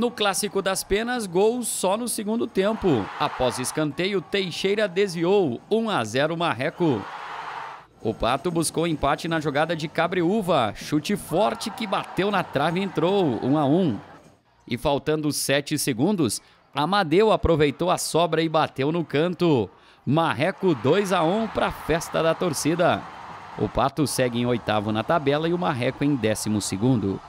No clássico das penas, gol só no segundo tempo. Após escanteio, Teixeira desviou 1 a 0 Marreco. O Pato buscou empate na jogada de Cabreúva, chute forte que bateu na trave e entrou, 1 a 1. E faltando 7 segundos, Amadeu aproveitou a sobra e bateu no canto. Marreco 2 a 1 para a festa da torcida. O Pato segue em oitavo na tabela e o Marreco em décimo segundo.